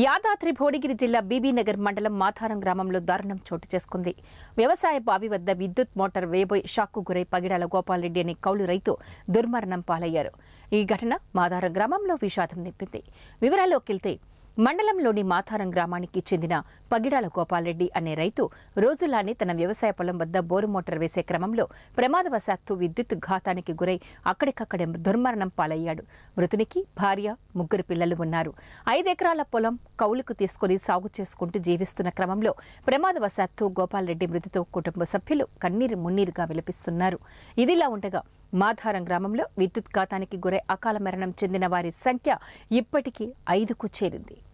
యాదాద్రి భువనగిరి జిల్లా బీబీనగర్ మండలం మాథారం గ్రామంలో దారుణం చోటు చేసుకుంది వ్యవసాయ బావి వద్ద విద్యుత్ మోటార్ వేయబోయి షాక్కు గురై పగిడాల గోపాలరెడ్డి అనే కౌలు రైతు దుర్మరణం పాలయ్యారు ఈ ఘటన మాధారం గ్రామంలో విషాదం నింపింది వివరాల్లోకి వెళ్తే మండలంలోని మాథారం గ్రామానికి చెందిన పగిడాల గోపాలరెడ్డి అనే రైతు రోజులానే తన వ్యవసాయ పొలం వద్ద బోరు మోటార్ వేసే క్రమంలో ప్రమాదవశాత్తు విద్యుత్ ఘాతానికి గురై అక్కడికక్కడే దుర్మరణం పాలయ్యాడు మృతునికి భార్య ముగ్గురు పిల్లలు ఉన్నారు ఐదెకరాల పొలం కౌలుకు తీసుకుని సాగు చేసుకుంటూ జీవిస్తున్న క్రమంలో ప్రమాదవశాత్తు గోపాలరెడ్డి మృతితో కుటుంబ సభ్యులు కన్నీరు మున్నీరుగా విలపిస్తున్నారు ఇదిలా ఉండగా మాధారం గ్రామంలో విద్యుత్ ఘాతానికి గురై అకాల మరణం చెందిన వారి సంఖ్య ఇప్పటికీ ఐదుకు చేరింది